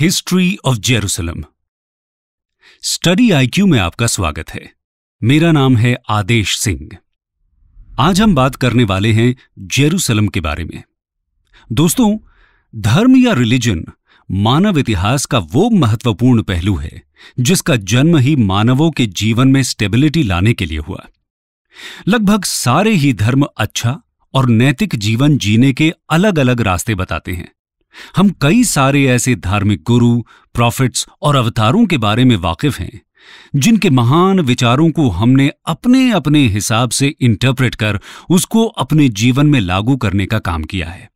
history of Jerusalem study IQ में आपका स्वागत है मेरा नाम है आदेश सिंह आज हम बात करने वाले हैं जेरूसलम के बारे में दोस्तों धर्म या रिलीजन मानव इतिहास का वो महत्वपूर्ण पहलू है जिसका जन्म ही मानवों के जीवन में स्टेबिलिटी लाने के लिए हुआ लगभग सारे ही धर्म अच्छा और नैतिक जीवन जीने के अलग अलग रास्ते बताते हैं हम कई सारे ऐसे धार्मिक गुरु प्रॉफिट्स और अवतारों के बारे में वाकिफ हैं जिनके महान विचारों को हमने अपने अपने हिसाब से इंटरप्रेट कर उसको अपने जीवन में लागू करने का काम किया है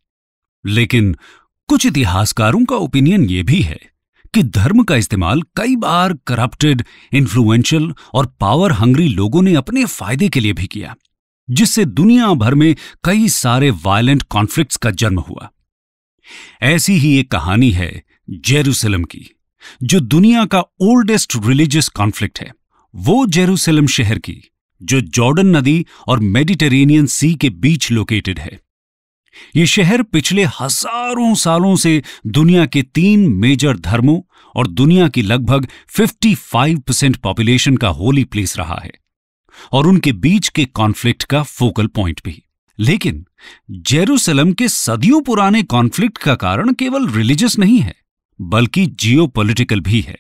लेकिन कुछ इतिहासकारों का ओपिनियन यह भी है कि धर्म का इस्तेमाल कई बार करप्टेड इन्फ्लुएंशियल और पावर हंग्री लोगों ने अपने फायदे के लिए भी किया जिससे दुनिया भर में कई सारे वायलेंट कॉन्फ्लिक्ट्स का जन्म हुआ ऐसी ही एक कहानी है जेरूसलम की जो दुनिया का ओल्डेस्ट रिलीजियस कॉन्फ्लिक्ट है वो जेरूसलम शहर की जो जॉर्डन नदी और मेडिटेरेनियन सी के बीच लोकेटेड है ये शहर पिछले हजारों सालों से दुनिया के तीन मेजर धर्मों और दुनिया की लगभग 55 परसेंट पॉपुलेशन का होली प्लेस रहा है और उनके बीच के कॉन्फ्लिक्ट का फोकल पॉइंट भी लेकिन जेरूसलम के सदियों पुराने कॉन्फ्लिक्ट का कारण केवल रिलीजियस नहीं है बल्कि जियो भी है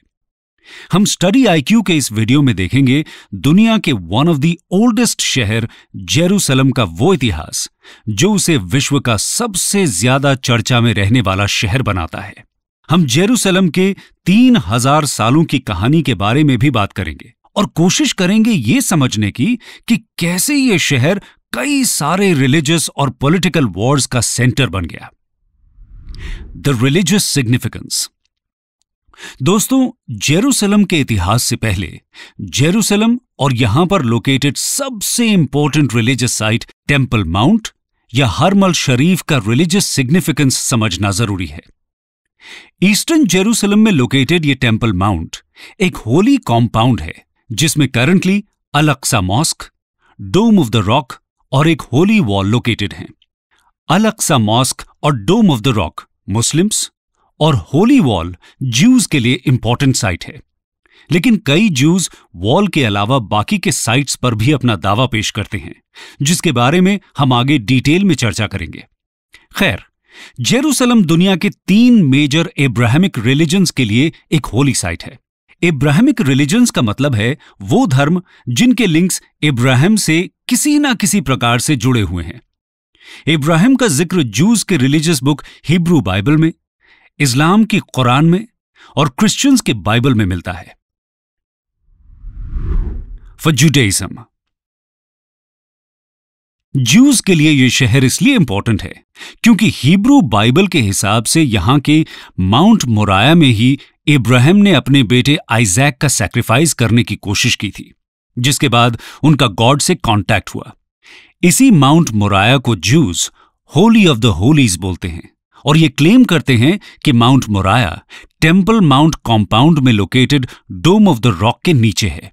हम स्टडी आईक्यू के इस वीडियो में देखेंगे दुनिया के वन ऑफ द ओल्डेस्ट शहर जेरूसलम का वो इतिहास जो उसे विश्व का सबसे ज्यादा चर्चा में रहने वाला शहर बनाता है हम जेरूसलम के तीन हजार सालों की कहानी के बारे में भी बात करेंगे और कोशिश करेंगे ये समझने की कि कैसे ये शहर कई सारे रिलीजियस और पॉलिटिकल वॉर्स का सेंटर बन गया द रिलीजियस सिग्निफिकेंस दोस्तों जेरूसलम के इतिहास से पहले जेरूसलम और यहां पर लोकेटेड सबसे important religious site Temple Mount या हरमल शरीफ का रिलीजियस सिग्निफिकेंस समझना जरूरी है ईस्टर्न जेरूसलम में लोकेटेड ये टेम्पल माउंट एक होली कॉम्पाउंड है जिसमें currently Al Aqsa Mosque Dome of the Rock और एक होली वॉल लोकेटेड हैं अलक्सा मॉस्क और Dome of the Rock Muslims और होली वॉल ज्यूज के लिए इंपॉर्टेंट साइट है लेकिन कई ज्यूज वॉल के अलावा बाकी के साइट्स पर भी अपना दावा पेश करते हैं जिसके बारे में हम आगे डिटेल में चर्चा करेंगे खैर जेरूसलम दुनिया के तीन मेजर इब्राहमिक रिलीजन्स के लिए एक होली साइट है इब्राहमिक रिलीजन्स का मतलब है वो धर्म जिनके लिंक्स इब्राहिम से किसी ना किसी प्रकार से जुड़े हुए हैं इब्राहिम का जिक्र जूस के रिलीजियस बुक हिब्रू बाइबल में इस्लाम की कुरान में और क्रिश्चियंस के बाइबल में मिलता है फजुडेइज्म जूस के लिए यह शहर इसलिए इंपॉर्टेंट है क्योंकि हिब्रू बाइबल के हिसाब से यहां के माउंट मोराया में ही इब्राहिम ने अपने बेटे आइजैक का सैक्रिफाइस करने की कोशिश की थी जिसके बाद उनका गॉड से कांटेक्ट हुआ इसी माउंट मोराया को Jews holy of the holies बोलते हैं और ये क्लेम करते हैं कि Mount Moriah Temple Mount compound में located Dome of the Rock के नीचे है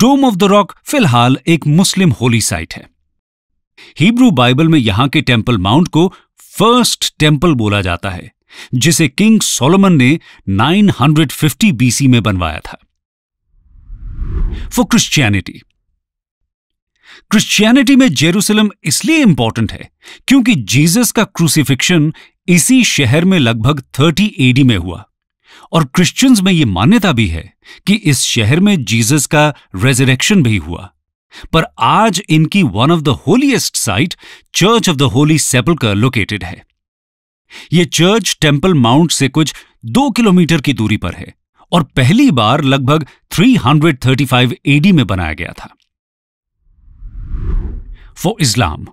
डोम ऑफ द रॉक फिलहाल एक मुस्लिम होली साइट है हिब्रू बाइबल में यहां के टेम्पल माउंट को फर्स्ट टेम्पल बोला जाता है जिसे किंग सोलोमन ने 950 बीसी में बनवाया था फॉर क्रिश्चियनिटी क्रिश्चियनिटी में जेरूसलम इसलिए इंपॉर्टेंट है क्योंकि जीसस का क्रूसिफिक्शन इसी शहर में लगभग 30 एडी में हुआ और क्रिश्चियंस में यह मान्यता भी है कि इस शहर में जीसस का रेजरेक्शन भी हुआ पर आज इनकी one of the holiest site Church of the Holi Sepulchre located है यह चर्च टेम्पल माउंट से कुछ दो किलोमीटर की दूरी पर है और पहली बार लगभग 335 एडी में बनाया गया था फॉर इस्लाम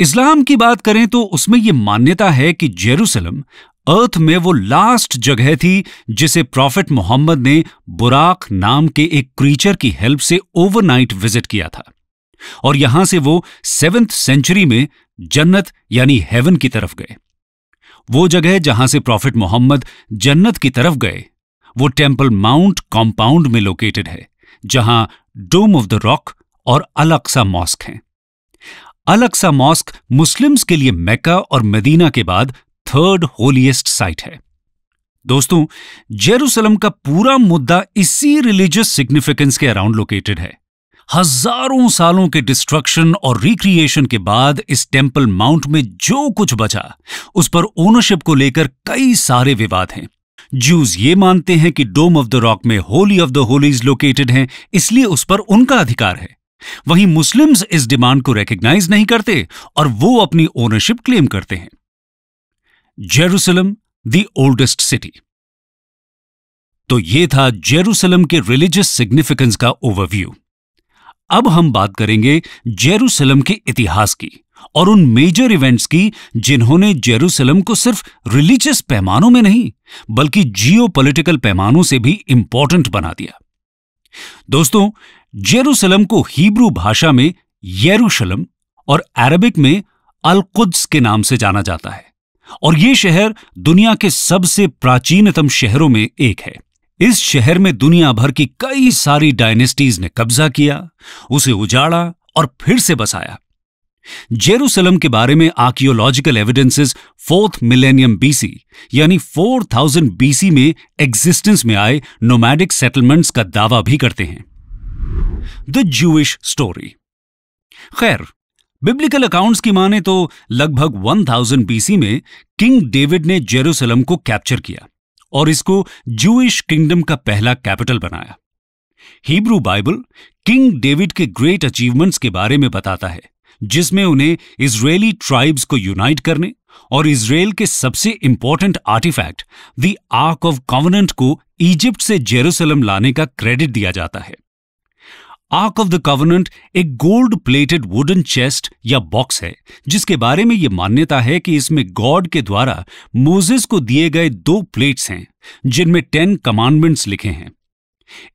इस्लाम की बात करें तो उसमें यह मान्यता है कि जेरूसलम अर्थ में वो लास्ट जगह थी जिसे प्रॉफिट मोहम्मद ने बुराक नाम के एक क्रीचर की हेल्प से ओवरनाइट विजिट किया था और यहां से वो सेवेंथ सेंचुरी में जन्नत यानी हेवन की तरफ गए वो जगह जहां से प्रॉफिट मोहम्मद जन्नत की तरफ गए वो टेम्पल माउंट कॉम्पाउंड में लोकेटेड है जहां डोम ऑफ द रॉक और अलक्सा मॉस्क हैं अलक्सा मॉस्क मुस्लिम्स के लिए मेका और मदीना के बाद थर्ड होलीएस्ट साइट है दोस्तों जेरूसलम का पूरा मुद्दा इसी रिलीजियस सिग्निफिकेंस के अराउंड लोकेटेड है हजारों सालों के डिस्ट्रक्शन और रिक्रिएशन के बाद इस टेम्पल माउंट में जो कुछ बचा उस पर ओनरशिप को लेकर कई सारे विवाद हैं जूस ये मानते हैं कि डोम ऑफ द रॉक में holy of the holies located हैं इसलिए उस पर उनका अधिकार है वहीं मुस्लिम्स इस डिमांड को रिकग्नाइज नहीं करते और वो अपनी ओनरशिप क्लेम करते हैं जेरूसलम द ओल्डेस्ट सिटी तो ये था जेरूसलम के रिलीजियस सिग्निफिकेंस का ओवरव्यू अब हम बात करेंगे जेरूसलम के इतिहास की और उन मेजर इवेंट्स की जिन्होंने जेरूसलम को सिर्फ रिलीजियस पैमानों में नहीं बल्कि जियो पैमानों से भी इंपॉर्टेंट बना दिया दोस्तों जेरूसलम को हिब्रू भाषा में येरूशलम और अरबिक में अलकुद्स के नाम से जाना जाता है और ये शहर दुनिया के सबसे प्राचीनतम शहरों में एक है इस शहर में दुनिया भर की कई सारी डायनेस्टीज ने कब्जा किया उसे उजाड़ा और फिर से बसाया जेरूसलम के बारे में archaeological evidences fourth millennium BC यानी 4000 बीसी में एग्जिस्टेंस में आए नोमैडिक सेटलमेंट्स का दावा भी करते हैं द जूश स्टोरी खैर बिब्लिकल अकाउंट्स की माने तो लगभग 1000 बीसी में किंग डेविड ने जेरूसलम को कैप्चर किया और इसको जूश किंगडम का पहला कैपिटल बनाया हिब्रू बाइबल किंग डेविड के ग्रेट अचीवमेंट्स के बारे में बताता है जिसमें उन्हें इसराइली ट्राइब्स को यूनाइट करने और इसराइल के सबसे important artifact the Ark of Covenant को इजिप्ट से जेरूसलम लाने का क्रेडिट दिया जाता है आर्क ऑफ द कवर्नेंट एक गोल्ड प्लेटेड वुडन चेस्ट या बॉक्स है जिसके बारे में यह मान्यता है कि इसमें गॉड के द्वारा मोजेस को दिए गए दो प्लेट्स हैं जिनमें टेन कमांडमेंट्स लिखे हैं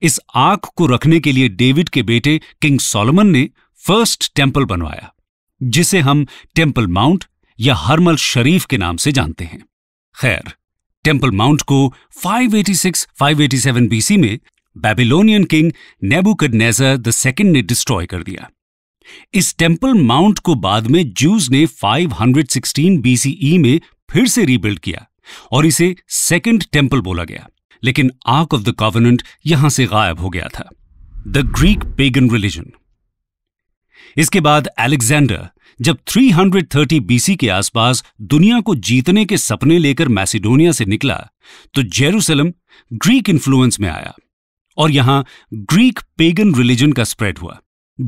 इस आर्क को रखने के लिए डेविड के बेटे किंग सोलोमन ने फर्स्ट टेम्पल बनवाया जिसे हम टेम्पल माउंट या हरमल शरीफ के नाम से जानते हैं खैर टेम्पल माउंट को 586-587 बीसी में Babylonian King Nezzar the Second ने डिस्ट्रॉय कर दिया इस टेम्पल माउंट को बाद में जूस ने 516 बीसीई e में फिर से रीबिल्ड किया और इसे सेकेंड टेम्पल बोला गया लेकिन आर्क ऑफ द कॉवर्नेंट यहां से गायब हो गया था द ग्रीक पेगन रिलीजन इसके बाद एलेक्जेंडर जब 330 बीसी के आसपास दुनिया को जीतने के सपने लेकर मैसिडोनिया से निकला तो जेरूसलम ग्रीक इन्फ्लुएंस में आया और यहां ग्रीक पेगन रिलीजन का स्प्रेड हुआ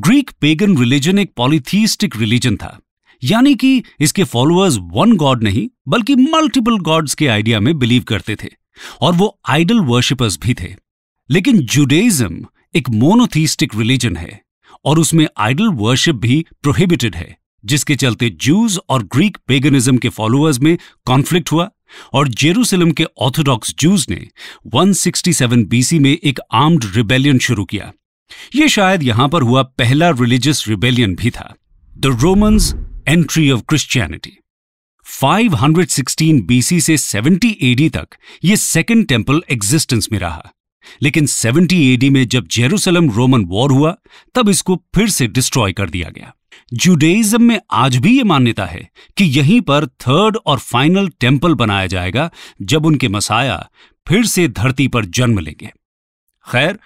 ग्रीक पेगन रिलीजन एक पॉलीथीस्टिक रिलीजन था यानी कि इसके फॉलोअर्स वन गॉड नहीं बल्कि मल्टीपल गॉड्स के आइडिया में बिलीव करते थे और वो आइडल वर्शिपर्स भी थे लेकिन जुडेइज्म एक मोनोथीस्टिक रिलीजन है और उसमें आइडल वर्शिप भी प्रोहिबिटेड है जिसके चलते जूस और ग्रीक पेगनिज्म के फॉलोअर्स में कॉन्फ्लिक्ट हुआ और जेरूसलम के ऑर्थोडॉक्स जूस ने 167 बीसी में एक आर्म्ड रिबेलियन शुरू किया यह शायद यहां पर हुआ पहला रिलीजियस रिबेलियन भी था the Romans entry of Christianity 516 BC से 70 एडी तक यह सेकेंड टेम्पल एग्जिस्टेंस में रहा लेकिन 70 एडी में जब जेरूसलम रोमन वॉर हुआ तब इसको फिर से डिस्ट्रॉय कर दिया गया जुडेइज्म में आज भी ये मान्यता है कि यहीं पर थर्ड और फाइनल टेम्पल बनाया जाएगा जब उनके मसाया फिर से धरती पर जन्म लेंगे खैर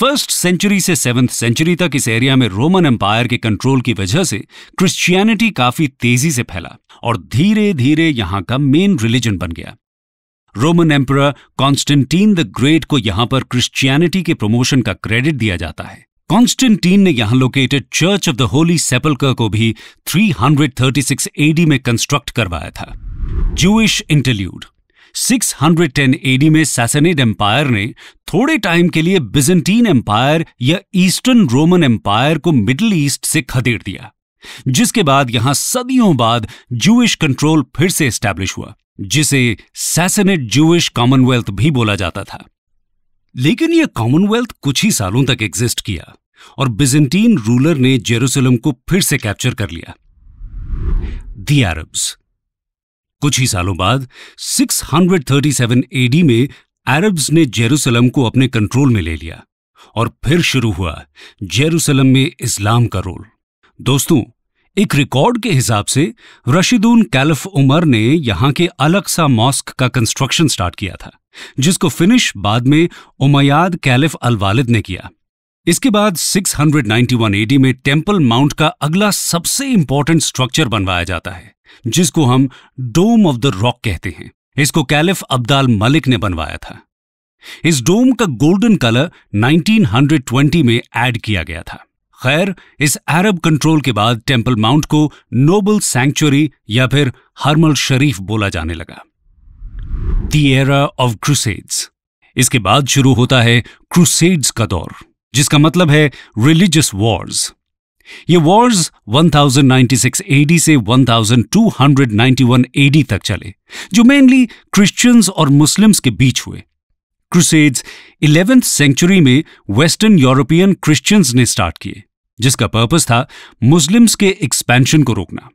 फर्स्ट सेंचुरी से सेवन्थ सेंचुरी तक इस एरिया में रोमन एम्पायर के कंट्रोल की वजह से क्रिश्चियनिटी काफी तेजी से फैला और धीरे धीरे यहां का मेन रिलीजन बन गया Roman emperor Constantine the great को यहां पर क्रिश्चियनिटी के प्रमोशन का क्रेडिट दिया जाता है कॉन्स्टेंटीन ने यहां located church of the Holi sepulchre को भी 336 एडी में कंस्ट्रक्ट करवाया था जूश इंटरल्यूड 610 एडी में सैसनेड एम्पायर ने थोड़े टाइम के लिए बिजेंटीन एम्पायर या ईस्टर्न रोमन एम्पायर को मिडिल ईस्ट से खदेड़ दिया जिसके बाद यहां सदियों बाद जूश कंट्रोल फिर से एस्टैब्लिश हुआ जिसे सैसनेट जूश कॉमनवेल्थ भी बोला जाता था लेकिन यह कॉमनवेल्थ कुछ ही सालों तक एग्जिस्ट किया और बिजेंटीन रूलर ने जेरूसलम को फिर से कैप्चर कर लिया दी अरब्स कुछ ही सालों बाद 637 एडी में अरब्स ने जेरूसलम को अपने कंट्रोल में ले लिया और फिर शुरू हुआ जेरूसलम में इस्लाम का रोल दोस्तों एक रिकॉर्ड के हिसाब से रशीदून कैलिफ उमर ने यहां के अलग सा मॉस्क का कंस्ट्रक्शन स्टार्ट किया था जिसको फिनिश बाद में उमयाद कैलिफ अल वालिद ने किया इसके बाद 691 एडी में टेम्पल माउंट का अगला सबसे इंपॉर्टेंट स्ट्रक्चर बनवाया जाता है जिसको हम डोम ऑफ द रॉक कहते हैं इसको कैलिफ अब्दाल मलिक ने बनवाया था इस डोम का गोल्डन कलर 1920 में ऐड किया गया था खैर इस अरब कंट्रोल के बाद टेम्पल माउंट को नोबल सैंक्चुरी या फिर हरमल शरीफ बोला जाने लगा दी एरा ऑफ क्रूसेड्स इसके बाद शुरू होता है क्रूसेड्स का दौर जिसका मतलब है रिलीजियस वॉर्स ये वॉर्स 1096 एडी से 1291 एडी तक चले जो मेनली क्रिश्चियंस और मुस्लिम्स के बीच हुए क्रूसेड्स इलेवेंथ सेंचुरी में वेस्टर्न यूरोपियन क्रिश्चियंस ने स्टार्ट किए जिसका पर्पस था मुस्लिम्स के एक्सपेंशन को रोकना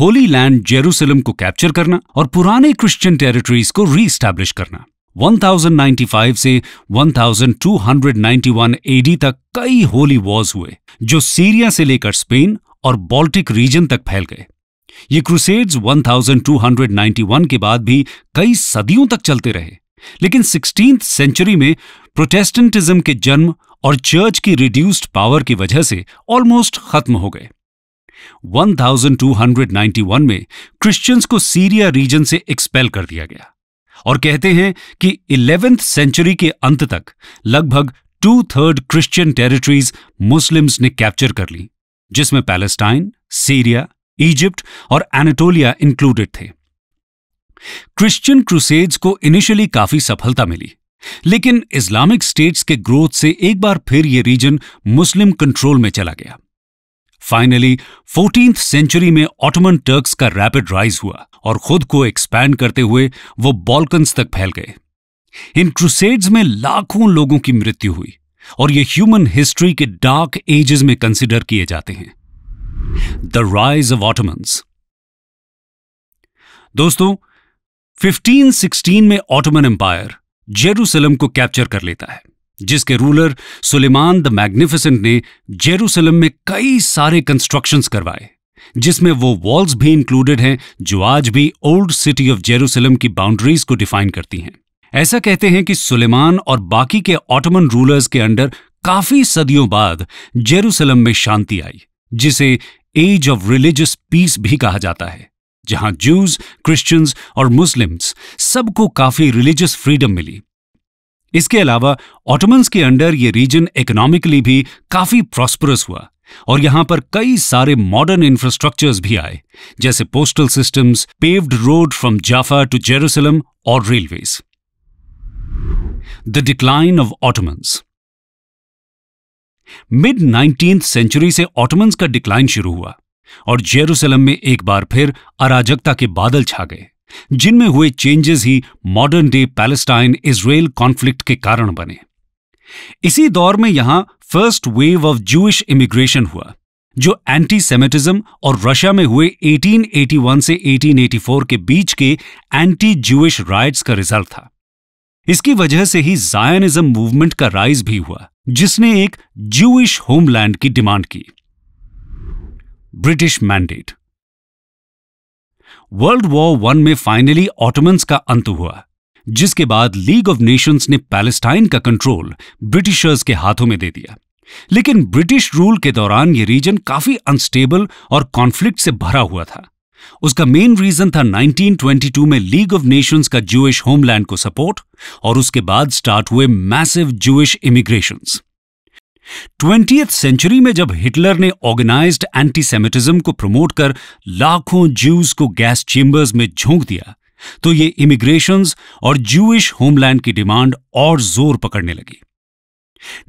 होली लैंड जेरूसलम को कैप्चर करना और पुराने क्रिश्चियन टेरिटरीज को रीस्टैब्लिश करना 1095 से 1291 एडी तक कई होली वॉर्स हुए जो सीरिया से लेकर स्पेन और बाल्टिक रीजन तक फैल गए ये क्रुसेड्स 1291 के बाद भी कई सदियों तक चलते रहे लेकिन सिक्सटीन सेंचुरी में प्रोटेस्टेंटिज्म के जन्म और चर्च की रिड्यूस्ड पावर की वजह से ऑलमोस्ट खत्म हो गए 1291 में क्रिश्चियंस को सीरिया रीजन से एक्सपेल कर दिया गया और कहते हैं कि इलेवेंथ सेंचुरी के अंत तक लगभग two third Christian territories Muslims ने कैप्चर कर ली जिसमें पैलेस्टाइन सीरिया इजिप्ट और एनाटोलिया इंक्लूडेड थे क्रिश्चियन क्रूसेड्स को इनिशियली काफी सफलता मिली लेकिन इस्लामिक स्टेट्स के ग्रोथ से एक बार फिर यह रीजन मुस्लिम कंट्रोल में चला गया फाइनली फोर्टीन सेंचुरी में ऑटोमन टर्क्स का रैपिड राइज हुआ और खुद को एक्सपैंड करते हुए वो बॉल्कन्स तक फैल गए इन क्रुसेड्स में लाखों लोगों की मृत्यु हुई और ये ह्यूमन हिस्ट्री के डार्क एजेस में कंसिडर किए जाते हैं द राइज ऑफ ऑटोमन्स दोस्तों 1516 में ऑटोमन एम्पायर जेरूसलम को कैप्चर कर लेता है जिसके रूलर सुलेमान द मैग्निफिसेंट ने जेरूसलम में कई सारे कंस्ट्रक्शंस करवाए जिसमें वो वॉल्स भी इंक्लूडेड हैं जो आज भी ओल्ड सिटी ऑफ जेरूसलम की बाउंड्रीज को डिफाइन करती हैं ऐसा कहते हैं कि सुलेमान और बाकी के ऑटोमन रूलर्स के अंडर काफी सदियों बाद जेरूसलम में शांति आई जिसे एज ऑफ रिलीजियस पीस भी कहा जाता है जहां जूस क्रिश्चियंस और मुस्लिम्स सबको काफी रिलीजियस फ्रीडम मिली इसके अलावा ऑटोमन्स के अंडर ये रीजन इकोनॉमिकली भी काफी प्रॉस्परस हुआ और यहां पर कई सारे मॉडर्न इंफ्रास्ट्रक्चर्स भी आए जैसे postal systems paved road from Jaffa to Jerusalem और railways the decline of Ottomans mid nineteen century से ऑटोमन्स का डिक्लाइन शुरू हुआ और जेरूसलम में एक बार फिर अराजकता के बादल छा गए जिनमें हुए चेंजेस ही modern day Palestine Israel conflict के कारण बने इसी दौर में यहां first wave of Jewish immigration हुआ जो एंटी सेमेटिज्म और रशिया में हुए 1881 से 1884 के बीच के एंटी जूश राइट्स का रिजल्ट था इसकी वजह से ही जायनिज्म मूवमेंट का राइज भी हुआ जिसने एक जूश होमलैंड की डिमांड की British mandate world war one में फाइनली ऑटोमन्स का अंत हुआ जिसके बाद लीग ऑफ नेशंस ने पैलेस्टाइन का कंट्रोल ब्रिटिशर्स के हाथों में दे दिया लेकिन ब्रिटिश रूल के दौरान यह रीजन काफी अनस्टेबल और कॉन्फ्लिक्ट से भरा हुआ था उसका मेन रीजन था 1922 में लीग ऑफ नेशंस का ज्यूश होमलैंड को सपोर्ट और उसके बाद स्टार्ट हुए massive Jewish immigrations twenty century में जब हिटलर ने ऑर्गेनाइज्ड एंटीसेमिटिज्म को प्रमोट कर लाखों ज्यूज को गैस चेंबर्स में झोंक दिया तो ये इमिग्रेशन और ज्यूइश होमलैंड की डिमांड और जोर पकड़ने लगी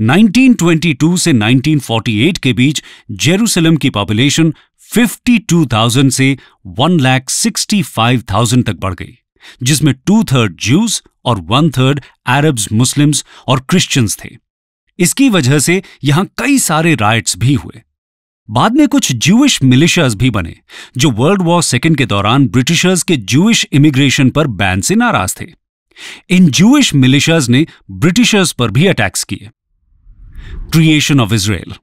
1922 से 1948 के बीच जेरूसलम की पॉपुलेशन 52,000 से 1,65,000 तक बढ़ गई जिसमें टू थर्ड ज्यूज और वन थर्ड अरब्स मुस्लिम्स और क्रिश्चियंस थे इसकी वजह से यहां कई सारे राइट्स भी हुए बाद में कुछ ज्यूइश मिलिशियाज भी बने जो वर्ल्ड वॉर सेकेंड के दौरान ब्रिटिशर्स के ज्यूइश इमिग्रेशन पर बैन से नाराज थे इन ज्यूइश मिलिशियाज ने ब्रिटिशर्स पर भी अटैक्स किए क्रिएशन ऑफ इसराइल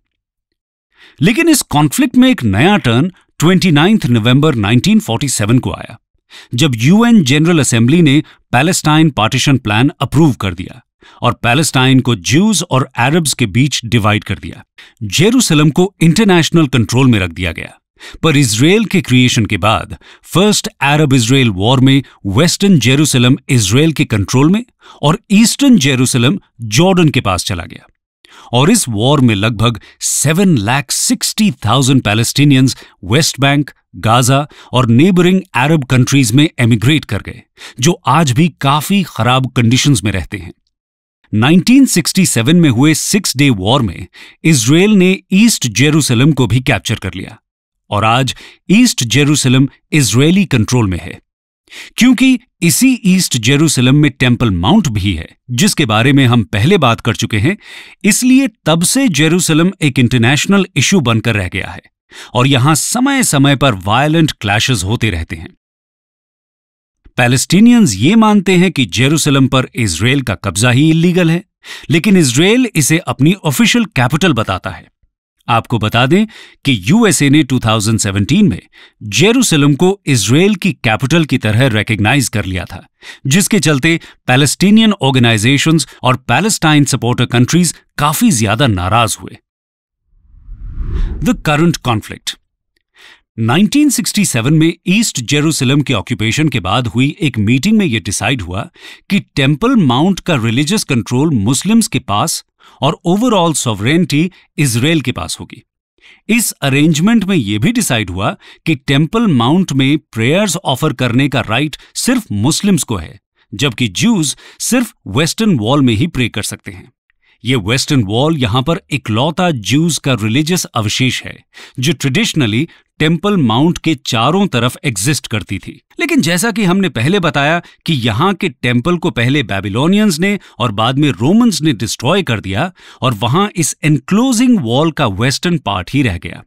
लेकिन इस कॉन्फ्लिक्ट में एक नया टर्न 29 नवंबर 1947 को आया जब यूएन जनरल असेंबली ने पैलेस्टाइन पार्टीशन प्लान अप्रूव कर दिया और पैलेस्टाइन को ज्यूज और अरब्स के बीच डिवाइड कर दिया जेरूसलम को इंटरनेशनल कंट्रोल में रख दिया गया पर इसराइल के क्रिएशन के बाद फर्स्ट अरब इसराइल वॉर में वेस्टर्न जेरूसलम इसराइल के कंट्रोल में और ईस्टर्न जेरूसलम जॉर्डन के पास चला गया और इस वॉर में लगभग seven lakh sixty thousand Palestinians West Bank Gaza और नेबरिंग अरब कंट्रीज में एमिग्रेट कर गए जो आज भी काफी खराब कंडीशंस में रहते हैं 1967 में हुए सिक्स डे वॉर में इसराइल ने ईस्ट जेरूसलम को भी कैप्चर कर लिया और आज ईस्ट जेरूसलम इसराइली कंट्रोल में है क्योंकि इसी ईस्ट जेरूसलम में टेम्पल माउंट भी है जिसके बारे में हम पहले बात कर चुके हैं इसलिए तब से जेरूसलम एक इंटरनेशनल इशू बनकर रह गया है और यहां समय समय पर वायलेंट क्लैशेस होते रहते हैं पैलेस्टीनियंस ये मानते हैं कि जेरूसलम पर इसराइल का कब्जा ही इलीगल है लेकिन इसराइल इसे अपनी ऑफिशियल कैपिटल बताता है आपको बता दें कि यूएसए ने 2017 में जेरूसलम को इसराइल की कैपिटल की तरह रिकग्नाइज कर लिया था जिसके चलते पैलेस्टीनियन ऑर्गेनाइजेशन और पैलेस्टाइन सपोर्टर कंट्रीज काफी ज्यादा नाराज हुए द करंट कॉन्फ्लिक्ट 1967 में ईस्ट जेरूसलम के ऑक्यूपेशन के बाद हुई एक मीटिंग में यह डिसाइड हुआ कि टेम्पल माउंट का रिलीजियस कंट्रोल मुस्लिम्स के पास और ओवरऑल सॉवरेंटी इसराइल के पास होगी इस अरेंजमेंट में यह भी डिसाइड हुआ कि टेम्पल माउंट में प्रेयर्स ऑफर करने का राइट सिर्फ मुस्लिम्स को है जबकि ज्यूज सिर्फ वेस्टर्न वॉल में ही प्रे कर सकते हैं ये वेस्टर्न वॉल यहां पर इकलौता ज्यूज का रिलीजियस अवशेष है जो ट्रेडिशनली टेम्पल माउंट के चारों तरफ एग्जिस्ट करती थी लेकिन जैसा कि हमने पहले बताया कि यहां के टेम्पल को पहले बेबीलोनियंस ने और बाद में रोमन्स ने डिस्ट्रॉय कर दिया और वहां इस एनक्लोजिंग वॉल का वेस्टर्न पार्ट ही रह गया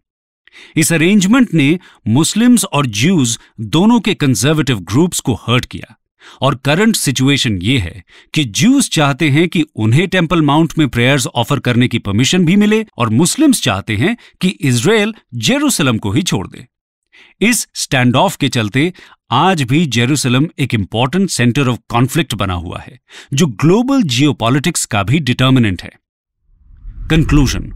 इस अरेंजमेंट ने मुस्लिम्स और ज्यूज दोनों के कंजर्वेटिव ग्रुप्स को हर्ट किया और करंट सिचुएशन ये है कि ज्यूस चाहते हैं कि उन्हें टेम्पल माउंट में प्रेयर्स ऑफर करने की परमिशन भी मिले और मुस्लिम्स चाहते हैं कि इसराइल जेरूसलम को ही छोड़ दे इस स्टैंड ऑफ के चलते आज भी जेरूसलम एक इंपॉर्टेंट सेंटर ऑफ कॉन्फ्लिक्ट बना हुआ है जो ग्लोबल जियोपॉलिटिक्स का भी डिटर्मिनेंट है कंक्लूजन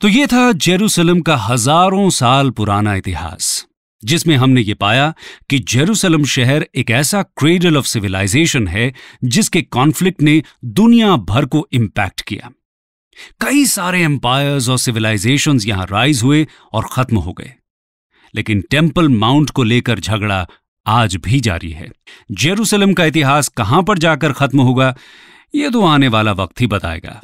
तो ये था जेरूसलम का हजारों साल पुराना इतिहास जिसमें हमने ये पाया कि जेरूसलम शहर एक ऐसा क्रेडल ऑफ सिविलाइजेशन है जिसके कॉन्फ्लिक्ट ने दुनिया भर को इम्पैक्ट किया कई सारे एम्पायर्स और सिविलाइजेशन यहां राइज हुए और खत्म हो गए लेकिन टेम्पल माउंट को लेकर झगड़ा आज भी जारी है जेरूसलम का इतिहास कहां पर जाकर खत्म होगा यह तो आने वाला वक्त ही बताएगा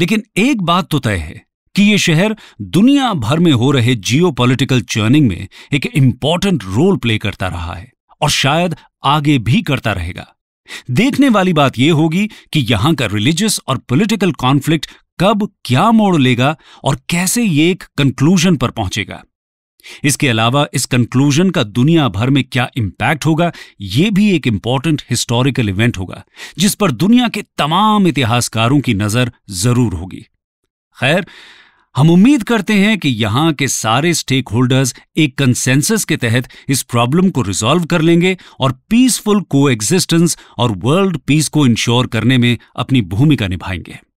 लेकिन एक बात तो तय है कि ये शहर दुनिया भर में हो रहे जियो पोलिटिकल चर्निंग में एक इंपॉर्टेंट रोल प्ले करता रहा है और शायद आगे भी करता रहेगा देखने वाली बात यह होगी कि यहां का रिलीजियस और पॉलिटिकल कॉन्फ्लिक्ट कब क्या मोड़ लेगा और कैसे ये एक कंक्लूजन पर पहुंचेगा इसके अलावा इस कंक्लूजन का दुनिया भर में क्या इंपैक्ट होगा यह भी एक इंपॉर्टेंट हिस्टोरिकल इवेंट होगा जिस पर दुनिया के तमाम इतिहासकारों की नजर जरूर होगी खैर हम उम्मीद करते हैं कि यहाँ के सारे स्टेक होल्डर्स एक कंसेंसस के तहत इस प्रॉब्लम को रिजॉल्व कर लेंगे और पीसफुल को और वर्ल्ड पीस को इंश्योर करने में अपनी भूमिका निभाएंगे